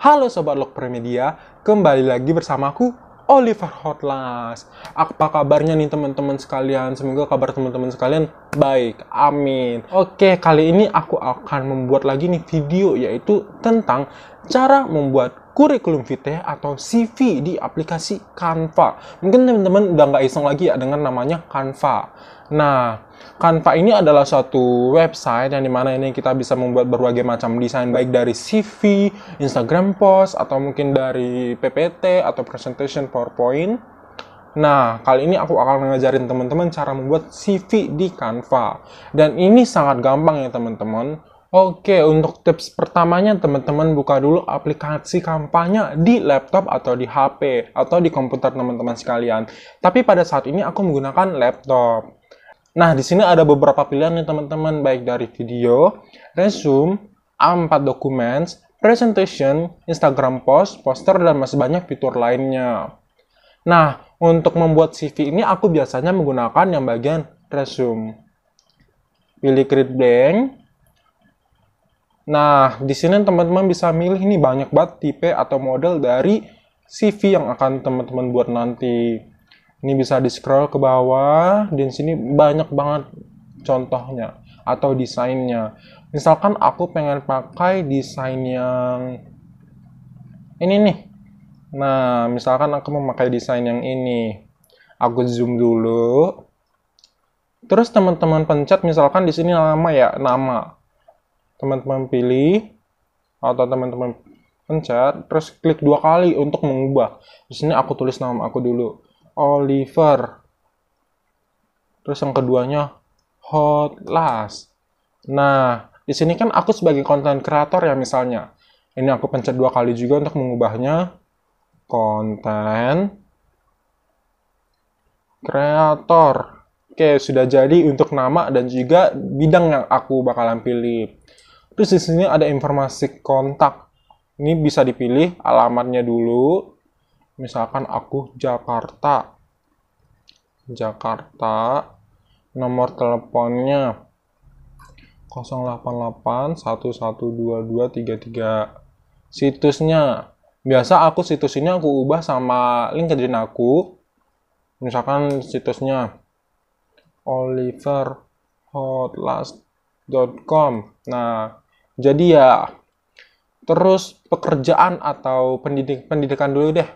Halo Sobat Lok Premedia, kembali lagi bersamaku Oliver Hotlas. Apa kabarnya nih teman-teman sekalian? Semoga kabar teman-teman sekalian baik. Amin. Oke, kali ini aku akan membuat lagi nih video yaitu tentang cara membuat kurikulum vitae atau CV di aplikasi Canva. Mungkin teman-teman udah nggak iseng lagi ya dengan namanya Canva. Nah, Canva ini adalah suatu website yang dimana ini kita bisa membuat berbagai macam desain baik dari CV, Instagram post, atau mungkin dari PPT atau presentation PowerPoint. Nah, kali ini aku akan mengajarin teman-teman cara membuat CV di Canva. Dan ini sangat gampang ya teman-teman. Oke, untuk tips pertamanya teman-teman buka dulu aplikasi kampanye di laptop atau di HP atau di komputer teman-teman sekalian. Tapi pada saat ini aku menggunakan laptop. Nah, di sini ada beberapa pilihan nih teman-teman, baik dari video, resume, A4 documents, presentation, Instagram post, poster, dan masih banyak fitur lainnya. Nah, untuk membuat CV ini aku biasanya menggunakan yang bagian resume. Pilih create blank, Nah, di sini teman-teman bisa milih ini banyak banget tipe atau model dari CV yang akan teman-teman buat nanti. Ini bisa di scroll ke bawah dan sini banyak banget contohnya atau desainnya. Misalkan aku pengen pakai desain yang ini nih. Nah, misalkan aku memakai desain yang ini. Aku zoom dulu. Terus teman-teman pencet misalkan di sini nama ya, nama teman-teman pilih atau teman-teman pencet terus klik dua kali untuk mengubah di sini aku tulis nama aku dulu Oliver terus yang keduanya hot last nah di sini kan aku sebagai konten kreator ya misalnya ini aku pencet dua kali juga untuk mengubahnya konten kreator oke sudah jadi untuk nama dan juga bidang yang aku bakalan pilih Terus di sini ada informasi kontak. Ini bisa dipilih alamatnya dulu. Misalkan aku Jakarta. Jakarta. Nomor teleponnya 088 112233. Situsnya biasa aku situs ini aku ubah sama link LinkedIn aku. Misalkan situsnya Oliver Hot com. Nah, jadi ya terus pekerjaan atau pendidik pendidikan dulu deh.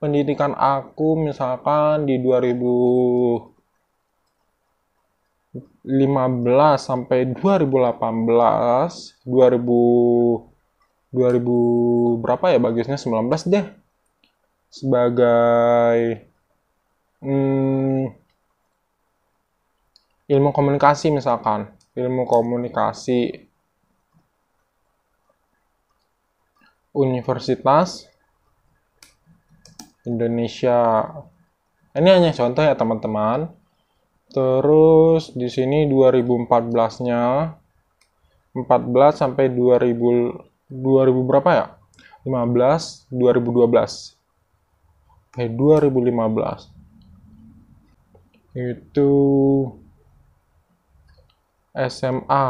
Pendidikan aku misalkan di 2015 sampai 2018, 2000 2000 berapa ya bagusnya 19 deh. Sebagai hmm, ilmu komunikasi misalkan ilmu komunikasi, Universitas Indonesia. Ini hanya contoh ya teman-teman. Terus di sini 2014-nya 14 sampai 2000 2000 berapa ya? 15 2012. Eh 2015. Itu SMA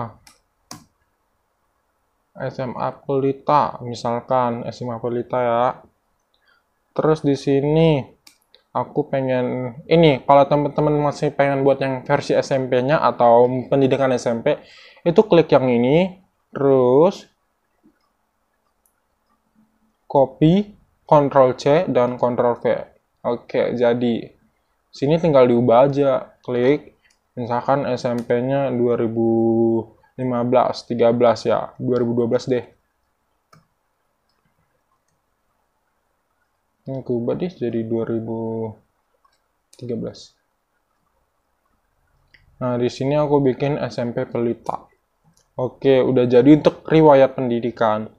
SMA Pelita misalkan SMA Pelita ya terus di sini aku pengen ini kalau teman-teman masih pengen buat yang versi SMP-nya atau pendidikan SMP itu klik yang ini terus copy Ctrl C dan Ctrl V oke jadi sini tinggal diubah aja klik misalkan SMP-nya 2015 13 ya 2012 deh ini aku ubah deh jadi 2013 nah di sini aku bikin SMP Pelita oke udah jadi untuk riwayat pendidikan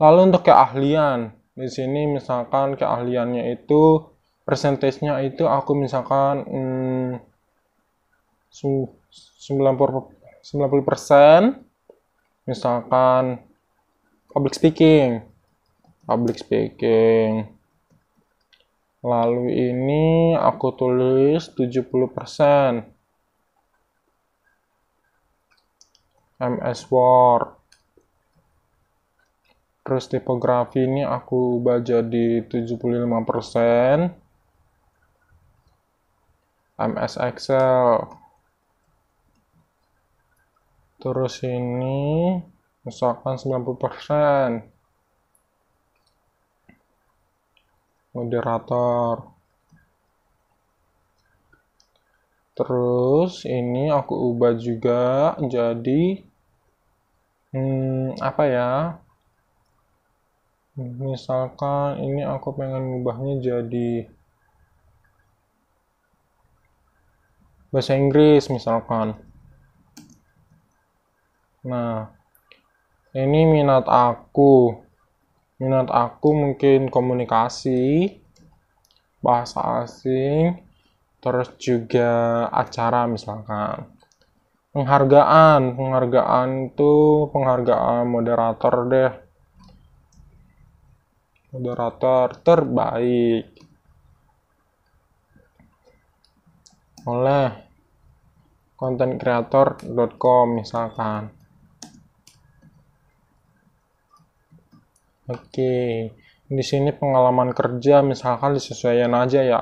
lalu untuk keahlian di sini misalkan keahliannya itu persentasenya itu aku misalkan hmm, 90 persen misalkan public speaking public speaking lalu ini aku tulis 70 persen MS Word terus tipografi ini aku ubah jadi 75 persen MS Excel terus ini misalkan 90% moderator terus ini aku ubah juga jadi hmm, apa ya misalkan ini aku pengen ubahnya jadi bahasa Inggris misalkan Nah, ini minat aku. Minat aku mungkin komunikasi, bahasa asing, terus juga acara misalkan. Penghargaan, penghargaan itu penghargaan moderator deh. Moderator terbaik. Oleh konten kreator.com misalkan. Oke, di sini pengalaman kerja misalkan disesuaikan aja ya.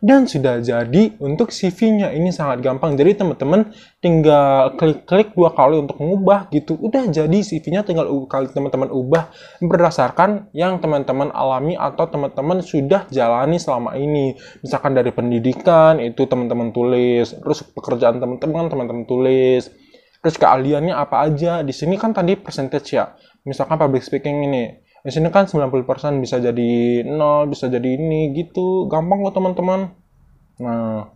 Dan sudah jadi untuk CV-nya ini sangat gampang. Jadi teman-teman tinggal klik-klik dua kali untuk mengubah gitu. Udah jadi CV-nya tinggal kali teman-teman ubah berdasarkan yang teman-teman alami atau teman-teman sudah jalani selama ini. Misalkan dari pendidikan itu teman-teman tulis, terus pekerjaan teman-teman teman-teman tulis terus keahliannya apa aja di sini kan tadi percentage ya misalkan public speaking ini di sini kan 90% bisa jadi nol bisa jadi ini gitu gampang loh teman-teman nah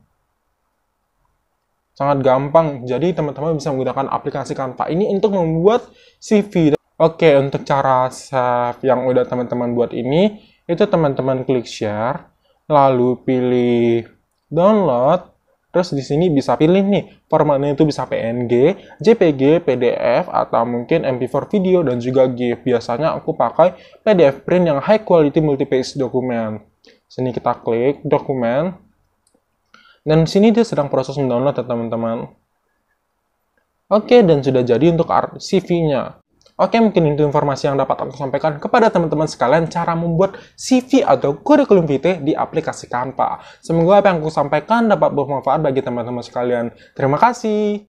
sangat gampang jadi teman-teman bisa menggunakan aplikasi kanta ini untuk membuat CV oke untuk cara save yang udah teman-teman buat ini itu teman-teman klik share lalu pilih download Terus di sini bisa pilih nih, formatnya itu bisa PNG, JPG, PDF, atau mungkin MP4 video dan juga GIF. Biasanya aku pakai PDF print yang high quality multi-page dokumen. Sini kita klik dokumen. Dan sini dia sedang proses mendownload ya teman-teman. Oke, dan sudah jadi untuk CV-nya. Oke, mungkin itu informasi yang dapat aku sampaikan kepada teman-teman sekalian cara membuat CV atau kurikulum vitae di aplikasi Canva. Semoga apa yang aku sampaikan dapat bermanfaat bagi teman-teman sekalian. Terima kasih.